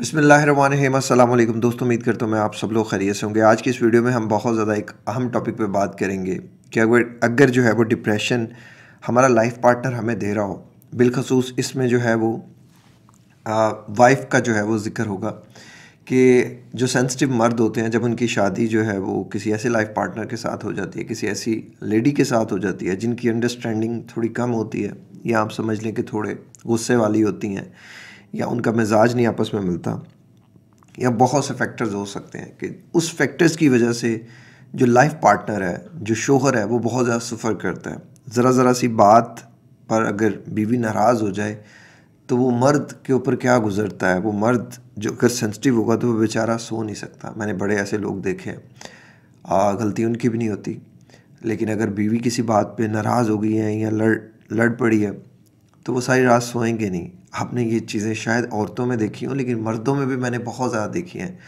बसमिल दोस्तों उम्मीद करता हूँ मैं आप सब लोग खरीय से होंगे आज की इस वीडियो में हम बहुत ज़्यादा एक अहम टॉपिक पे बात करेंगे कि अगर अगर जो है वो डिप्रेशन हमारा लाइफ पार्टनर हमें दे रहा हो बिलखसूस इसमें जो है वो वाइफ का जो है वो ज़िक्र होगा कि जो सेंसिटिव मर्द होते हैं जब उनकी शादी जो है वो किसी ऐसे लाइफ पार्टनर के साथ हो जाती है किसी ऐसी लेडी के साथ हो जाती है जिनकी अंडरस्टैंडिंग थोड़ी कम होती है या आप समझ लें कि थोड़े गुस्से वाली होती हैं या उनका मिजाज नहीं आपस में मिलता या बहुत से फैक्टर्स हो सकते हैं कि उस फैक्टर्स की वजह से जो लाइफ पार्टनर है जो शोहर है वो बहुत ज़्यादा सफ़र करता है ज़रा ज़रा सी बात पर अगर बीवी नाराज़ हो जाए तो वो मर्द के ऊपर क्या गुजरता है वो मर्द जो अगर सेंसिटिव होगा तो वो बेचारा सो नहीं सकता मैंने बड़े ऐसे लोग देखे हैं गलती उनकी भी नहीं होती लेकिन अगर बीवी किसी बात पे नाराज़ हो गई है या लड़ लड़ पड़ी है तो वो सारी रात सोएंगे नहीं आपने ये चीज़ें शायद औरतों में देखी हों लेकिन मर्दों में भी मैंने बहुत ज़्यादा देखी हैं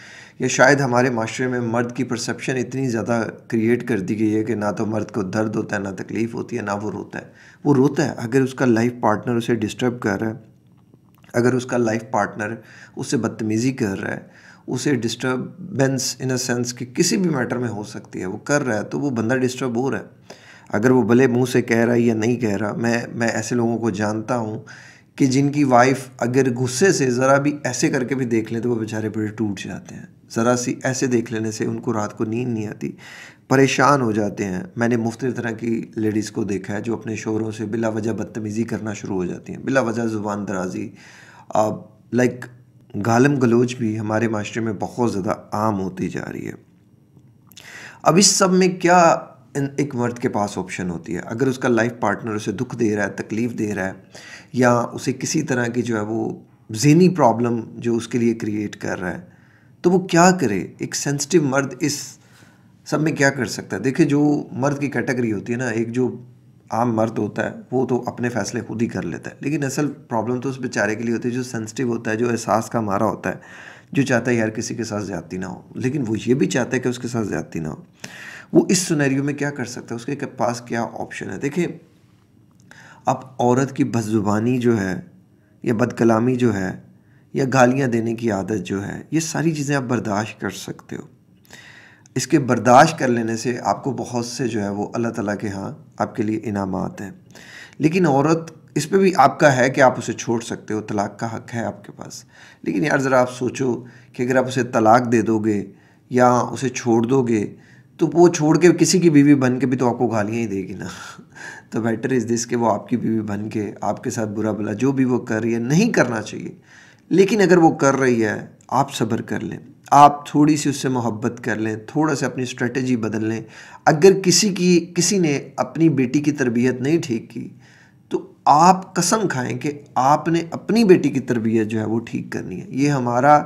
या शायद हमारे माशरे में मर्द की परसप्शन इतनी ज़्यादा क्रिएट कर दी गई है कि ना तो मर्द को दर्द होता है ना तकलीफ़ होती है ना वो रोता है वो रोता है अगर उसका लाइफ पार्टनर उसे डिस्टर्ब कर रहा है अगर उसका लाइफ पार्टनर उससे बदतमीज़ी कर रहा है उसे डिस्टर्बेंस इन अ सेंस कि किसी भी मैटर में हो सकती है वो कर रहा है तो वो बंदा डिस्टर्ब हो रहा है अगर वो भले मुंह से कह रहा है या नहीं कह रहा मैं मैं ऐसे लोगों को जानता हूँ कि जिनकी वाइफ अगर गुस्से से ज़रा भी ऐसे करके भी देख लें तो वो बेचारे बड़े टूट जाते हैं ज़रा सी ऐसे देख लेने से उनको रात को नींद नहीं आती परेशान हो जाते हैं मैंने मुफ्त तरह की लेडीज़ को देखा है जो अपने शोरों से बिला वजह बदतमीज़ी करना शुरू हो जाती हैं बिला वजह ज़ुबान दराजी लाइक गालम गलोच भी हमारे माशरे में बहुत ज़्यादा आम होती जा रही है अब इस सब में क्या एक मर्द के पास ऑप्शन होती है अगर उसका लाइफ पार्टनर उसे दुख दे रहा है तकलीफ़ दे रहा है या उसे किसी तरह की जो है वो जहनी प्रॉब्लम जो उसके लिए क्रिएट कर रहा है तो वो क्या करे एक सेंसिटिव मर्द इस सब में क्या कर सकता है देखिए जो मर्द की कैटेगरी होती है ना एक जो आम मर्द होता है वो तो अपने फैसले खुद ही कर लेता है लेकिन असल प्रॉब्लम तो उस बेचारे के लिए होती है जो सेंसिटिव होता है जो एहसास का मारा होता है जो चाहता है यार किसी के साथ ज़्यादती ना हो लेकिन वो ये भी चाहता है कि उसके साथ ज़्यादती ना हो वो इस सुनहरियो में क्या कर सकता है उसके पास क्या ऑप्शन है देखिए अब औरत की बदजुबानी जो है या बदकलामी जो है या गालियाँ देने की आदत जो है ये सारी चीज़ें आप बर्दाश्त कर सकते हो इसके बर्दाश्त कर लेने से आपको बहुत से जो है वो अल्लाह ताला के यहाँ आपके लिए इनाम हैं लेकिन औरत इस पर भी आपका है कि आप उसे छोड़ सकते हो तलाक का हक है आपके पास लेकिन यार ज़रा आप सोचो कि अगर आप उसे तलाक दे दोगे या उसे छोड़ दोगे तो वो छोड़ के किसी की बीवी बन के भी तो आपको गालियाँ ही देगी ना तो बेटर इज़ दिस कि वो आपकी बीवी बन के आपके साथ बुरा भला जो भी वो कर रही है नहीं करना चाहिए लेकिन अगर वो कर रही है आप सब्र कर लें आप थोड़ी सी उससे मोहब्बत कर लें थोड़ा सा अपनी स्ट्रेटजी बदल लें अगर किसी की किसी ने अपनी बेटी की तरबियत नहीं ठीक की तो आप कसम खाएं कि आपने अपनी बेटी की तरबियत जो है वो ठीक करनी है ये हमारा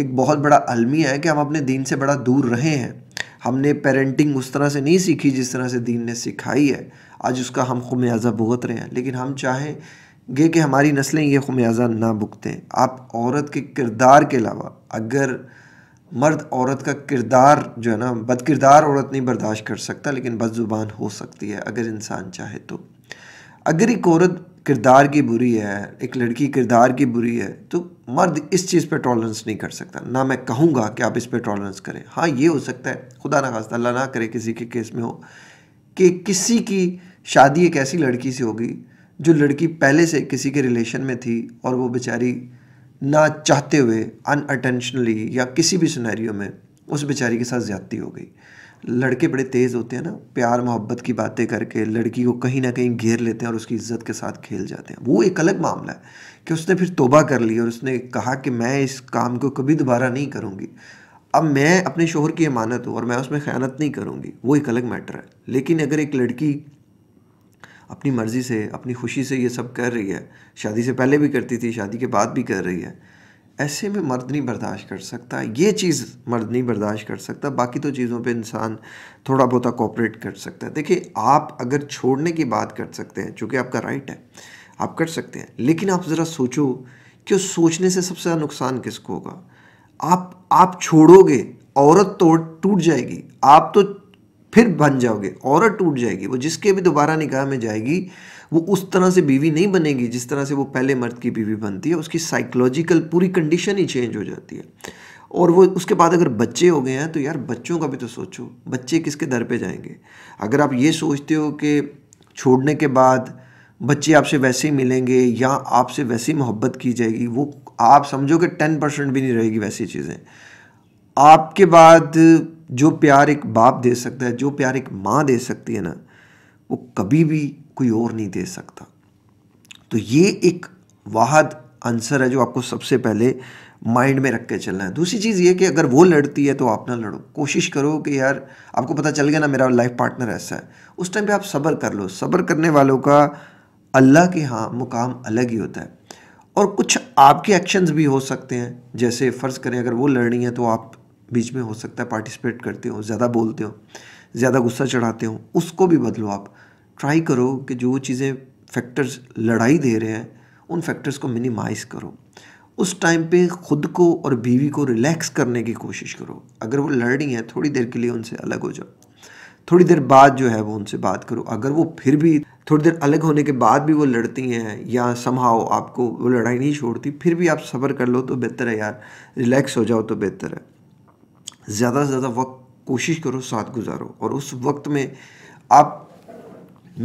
एक बहुत बड़ा अलमिया है कि हम अपने दीन से बड़ा दूर रहे हैं हमने पेरेंटिंग उस तरह से नहीं सीखी जिस तरह से दीन ने सिखाई है आज उसका हम खुमियाजा भुगत रहे हैं लेकिन हम चाहेंगे कि हमारी नस्लें ये खुमियाज़ा ना भुगतें आप औरत के किरदार के अलावा अगर मर्द औरत का किरदार जो है ना बद किरदार औरत नहीं बर्दाश्त कर सकता लेकिन बदज़ुबान हो सकती है अगर इंसान चाहे तो अगर एक औरत किरदार की बुरी है एक लड़की किरदार की बुरी है तो मर्द इस चीज़ पे टॉलरेंस नहीं कर सकता ना मैं कहूँगा कि आप इस पे टॉलरेंस करें हाँ ये हो सकता है खुदा ना खास्ता अल्लाह ना करे किसी के केस में हो कि किसी की शादी एक ऐसी लड़की से होगी जो लड़की पहले से किसी के रिलेशन में थी और वो बेचारी ना चाहते हुए अनअटेंशनली या किसी भी सुनैरियो में उस बेचारी के साथ ज़्यादती हो गई लड़के बड़े तेज़ होते हैं ना प्यार मोहब्बत की बातें करके लड़की को कहीं ना कहीं घेर लेते हैं और उसकी इज्जत के साथ खेल जाते हैं वो एक अलग मामला है कि उसने फिर तोबा कर ली और उसने कहा कि मैं इस काम को कभी दोबारा नहीं करूँगी अब मैं अपने शोहर की अमानत हूँ और मैं उसमें ख़यानत नहीं करूँगी वो एक अलग मैटर है लेकिन अगर एक लड़की अपनी मर्ज़ी से अपनी खुशी से ये सब कर रही है शादी से पहले भी करती थी शादी के बाद भी कर रही है ऐसे में मर्द नहीं बर्दाश्त कर सकता ये चीज़ मर्द नहीं बर्दाश्त कर सकता बाकी तो चीज़ों पे इंसान थोड़ा बहुत कोऑपरेट कर सकता है देखिए आप अगर छोड़ने की बात कर सकते हैं चूँकि आपका राइट है आप कर सकते हैं लेकिन आप ज़रा सोचो कि उस सोचने से सबसे ज़्यादा नुकसान किसको होगा आप आप छोड़ोगे औरत तो टूट जाएगी आप तो फिर बन जाओगे औरत टूट जाएगी वो जिसके भी दोबारा निकाह में जाएगी वो उस तरह से बीवी नहीं बनेगी जिस तरह से वो पहले मर्द की बीवी बनती है उसकी साइकोलॉजिकल पूरी कंडीशन ही चेंज हो जाती है और वो उसके बाद अगर बच्चे हो गए हैं तो यार बच्चों का भी तो सोचो बच्चे किसके दर पे जाएंगे अगर आप ये सोचते हो कि छोड़ने के बाद बच्चे आपसे वैसे ही मिलेंगे या आपसे वैसी मोहब्बत की जाएगी वो आप समझो कि टेन परसेंट भी नहीं रहेगी वैसी चीज़ें आपके बाद जो प्यार एक बाप दे सकता है जो प्यार एक माँ दे सकती है ना वो कभी भी कोई और नहीं दे सकता तो ये एक वाहद आंसर है जो आपको सबसे पहले माइंड में रख के चलना है दूसरी चीज़ ये कि अगर वो लड़ती है तो आप ना लड़ो कोशिश करो कि यार आपको पता चल गया ना मेरा लाइफ पार्टनर ऐसा है उस टाइम पे आप सब्र कर लो सब्र करने वालों का अल्लाह के हाँ मुकाम अलग ही होता है और कुछ आपके एक्शंस भी हो सकते हैं जैसे फ़र्ज़ करें अगर वो लड़नी है तो आप बीच में हो सकता है पार्टिसिपेट करते हो ज़्यादा बोलते हो ज़्यादा गुस्सा चढ़ाते हो उसको भी बदलो आप ट्राई करो कि जो चीज़ें फैक्टर्स लड़ाई दे रहे हैं उन फैक्टर्स को मिनिमाइज़ करो उस टाइम पे ख़ुद को और बीवी को रिलैक्स करने की कोशिश करो अगर वो लड़ रही हैं थोड़ी देर के लिए उनसे अलग हो जाओ थोड़ी देर बाद जो है वो उनसे बात करो अगर वो फिर भी थोड़ी देर अलग होने के बाद भी वो लड़ती हैं या संभाओ आपको वो लड़ाई नहीं छोड़ती फिर भी आप सब्र कर लो तो बेहतर है यार रिलैक्स हो जाओ तो बेहतर है ज़्यादा से ज़्यादा वक्त कोशिश करो साथ गुजारो और उस वक्त में आप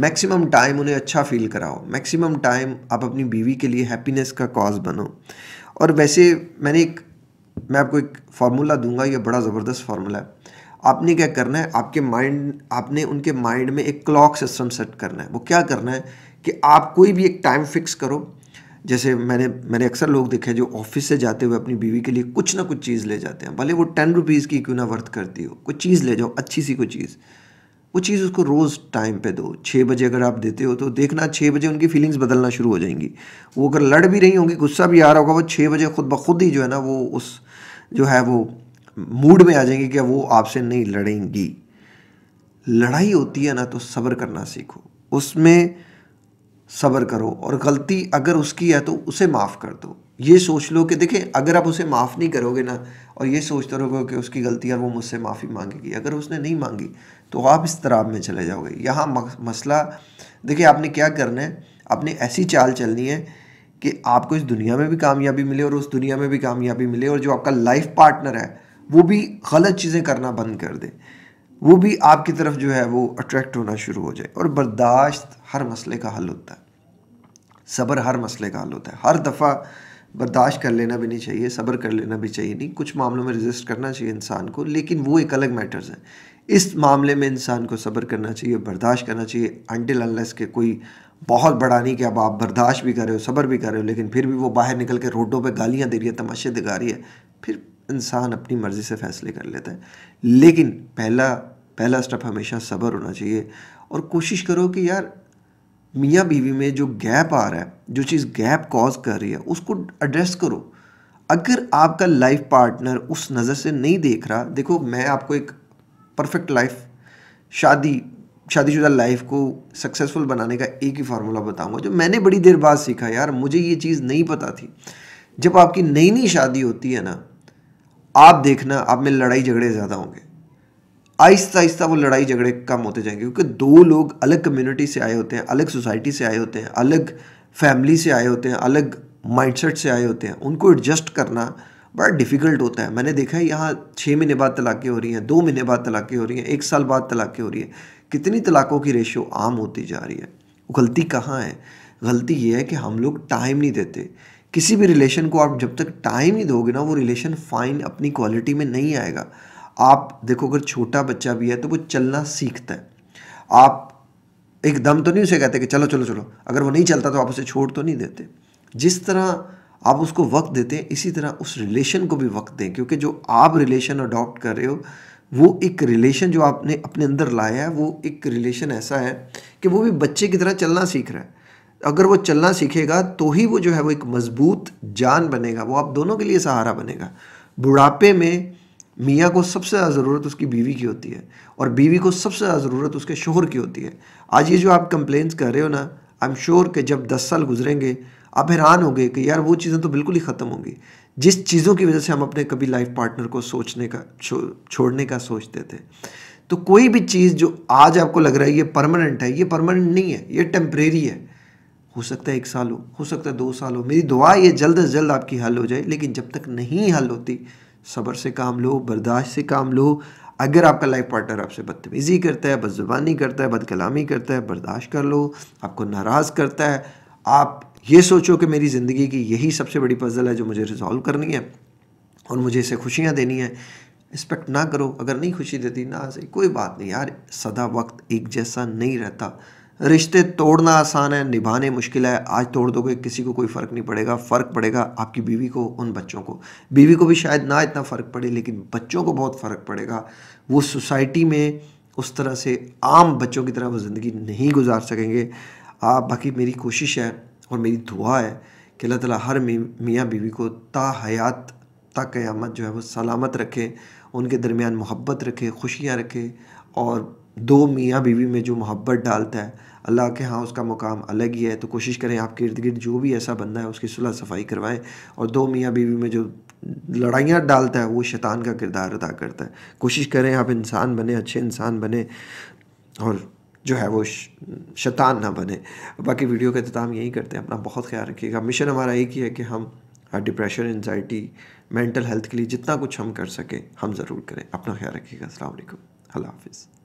मैक्सिमम टाइम उन्हें अच्छा फील कराओ मैक्सिमम टाइम आप अपनी बीवी के लिए हैप्पीनेस का कॉज बनो और वैसे मैंने एक मैं आपको एक फार्मूला दूंगा ये बड़ा ज़बरदस्त फार्मूला है आपने क्या करना है आपके माइंड आपने उनके माइंड में एक क्लॉक सिस्टम सेट करना है वो क्या करना है कि आप कोई भी एक टाइम फिक्स करो जैसे मैंने मैंने अक्सर लोग देखे जो ऑफिस से जाते हुए अपनी बीवी के लिए कुछ ना कुछ चीज़ ले जाते हैं भले वो टेन रुपीज़ की क्यों ना वर्थ करती हो कोई चीज़ ले जाओ अच्छी सी कोई चीज़ वो चीज़ उसको रोज़ टाइम पे दो छः बजे अगर आप देते हो तो देखना छः बजे उनकी फीलिंग्स बदलना शुरू हो जाएंगी वो अगर लड़ भी रही होंगी गुस्सा भी आ रहा होगा वो छः बजे खुद ब खुद ही जो है ना वो उस जो है वो मूड में आ जाएंगी कि वो आपसे नहीं लड़ेंगी लड़ाई होती है ना तो सब्र करना सीखो उसमें सब्र करो और गलती अगर उसकी है तो उसे माफ़ कर दो ये सोच लो कि देखें अगर आप उसे माफ़ नहीं करोगे ना और ये सोचते रहोगे कि उसकी गलती है वो मुझसे माफ़ी मांगेगी अगर उसने नहीं मांगी तो आप इस तराब में चले जाओगे यहाँ मसला देखिए आपने क्या करना है आपने ऐसी चाल चलनी है कि आपको इस दुनिया में भी कामयाबी मिले और उस दुनिया में भी कामयाबी मिले और जो आपका लाइफ पार्टनर है वो भी गलत चीज़ें करना बंद कर दे वो भी आपकी तरफ जो है वो अट्रैक्ट होना शुरू हो जाए और बर्दाश्त हर मसले का हल होता है सब्र हर मसले का हल होता है हर दफ़ा बर्दाश्त कर लेना भी नहीं चाहिए सब्र कर लेना भी चाहिए नहीं कुछ मामलों में रजिस्ट करना चाहिए इंसान को लेकिन वो एक अलग मैटर्स है इस मामले में इंसान को सब्र करना चाहिए बर्दाश्त करना चाहिए अनटिल अनलेस के कोई बहुत बड़ा नहीं कि अब आप बर्दाश्त भी कर रहे हो सब्र भी कर रहे हो लेकिन फिर भी वो बाहर निकल के रोडों पे गालियाँ दे रही है तमाशे दिखा रही है फिर इंसान अपनी मर्ज़ी से फ़ैसले कर लेता है लेकिन पहला पहला स्टेप हमेशा सब्र होना चाहिए और कोशिश करो कि यार मियाँ बीवी में जो गैप आ रहा है जो चीज़ गैप कॉज कर रही है उसको एड्रेस करो अगर आपका लाइफ पार्टनर उस नज़र से नहीं देख रहा देखो मैं आपको एक परफेक्ट लाइफ शादी शादीशुदा लाइफ को सक्सेसफुल बनाने का एक ही फार्मूला बताऊंगा जो मैंने बड़ी देर बाद सीखा यार मुझे ये चीज़ नहीं पता थी जब आपकी नई नई शादी होती है ना आप देखना आप में लड़ाई झगड़े ज़्यादा होंगे आहिस्ता आहिस्ता वो लड़ाई झगड़े कम होते जाएंगे क्योंकि दो लोग अलग कम्युनिटी से आए होते हैं अलग सोसाइटी से आए होते हैं अलग फैमिली से आए होते हैं अलग माइंडसेट से आए होते हैं उनको एडजस्ट करना बड़ा डिफ़िकल्ट होता है मैंने देखा है यहाँ छः महीने बाद तलाक़ें हो रही हैं दो महीने बाद तलाक़ें हो रही हैं एक साल बाद तलाक़ें हो रही हैं कितनी तलाक़ों की रेशो आम होती जा रही है गलती कहाँ है गलती ये है कि हम लोग टाइम नहीं देते किसी भी रिलेशन को आप जब तक टाइम ही दोगे ना वो रिलेशन फाइन अपनी क्वालिटी में नहीं आएगा आप देखो अगर छोटा बच्चा भी है तो वो चलना सीखता है आप एकदम तो नहीं उसे कहते कि चलो चलो चलो अगर वो नहीं चलता तो आप उसे छोड़ तो नहीं देते जिस तरह आप उसको वक्त देते हैं इसी तरह उस रिलेशन को भी वक्त दें क्योंकि जो आप रिलेशन अडॉप्ट कर रहे हो वो एक रिलेशन जो आपने अपने अंदर लाया है वो एक रिलेशन ऐसा है कि वो भी बच्चे की तरह चलना सीख रहा है अगर वो चलना सीखेगा तो ही वो जो है वो एक मजबूत जान बनेगा वो आप दोनों के लिए सहारा बनेगा बुढ़ापे में मियाँ को सबसे ज़्यादा ज़रूरत उसकी बीवी की होती है और बीवी को सबसे ज़्यादा ज़रूरत उसके शोहर की होती है आज ये जो आप कंप्लेंट्स कर रहे हो ना आई एम श्योर कि जब दस साल गुजरेंगे आप हैरान हो गए कि यार वो चीज़ें तो बिल्कुल ही ख़त्म होंगी जिस चीज़ों की वजह से हम अपने कभी लाइफ पार्टनर को सोचने का छो छोड़ने का सोचते थे तो कोई भी चीज़ जो आज आपको लग रहा है ये परमानेंट है ये परमानेंट नहीं है ये टेम्परेरी है हो सकता है एक साल हो हो सकता है दो साल हो मेरी दुआ ये जल्द अज जल्द आपकी हल हो जाए लेकिन जब तक नहीं हल होती सब्र से काम लो बर्दाश्त से काम लो अगर आपका लाइफ पार्टनर आपसे बदतमीज़ी करता है बदजुबानी करता है बदकलामी करता है बर्दाश्त कर लो आपको नाराज़ करता है आप ये सोचो कि मेरी ज़िंदगी की यही सबसे बड़ी पजल है जो मुझे रिजॉल्व करनी है और मुझे इसे खुशियाँ देनी है एक्सपेक्ट ना करो अगर नहीं खुशी देती ना सही कोई बात नहीं यार सदा वक्त एक जैसा नहीं रहता रिश्ते तोड़ना आसान है निभाने मुश्किल है आज तोड़ दोगे किसी को कोई फ़र्क नहीं पड़ेगा फ़र्क पड़ेगा आपकी बीवी को उन बच्चों को बीवी को भी शायद ना इतना फ़र्क पड़े लेकिन बच्चों को बहुत फ़र्क पड़ेगा वो सोसाइटी में उस तरह से आम बच्चों की तरह वो ज़िंदगी नहीं गुजार सकेंगे आप बाकी मेरी कोशिश है और मेरी दुआ है कि अल्लाह तला हर मियाँ बीवी को ता हयात तक क़यामत जो है वो सलामत रखे उनके दरमियान मोहब्बत रखे खुशियाँ रखे और दो मियाँ बीवी में जो मोहब्बत डालता है अल्लाह के हाँ उसका मुकाम अलग ही है तो कोशिश करें आपके इर्द गिर्द जो भी ऐसा बंदा है उसकी सुलह सफाई करवाएं और दो मियाँ बीवी में जो लड़ाइयाँ डालता है वो शैतान का किरदार अदा करता है कोशिश करें आप इंसान बने अच्छे इंसान बने और जो है वो शैतान ना बने बाकी वीडियो का अख्ताम यही करते हैं अपना बहुत ख्याल रखिएगा मिशन हमारा एक ही है कि हम डिप्रेशन एनजाइटी मेंटल हेल्थ के लिए जितना कुछ हम कर सकें हम ज़रूर करें अपना ख्याल रखिएगा अल्लाह हाफिज़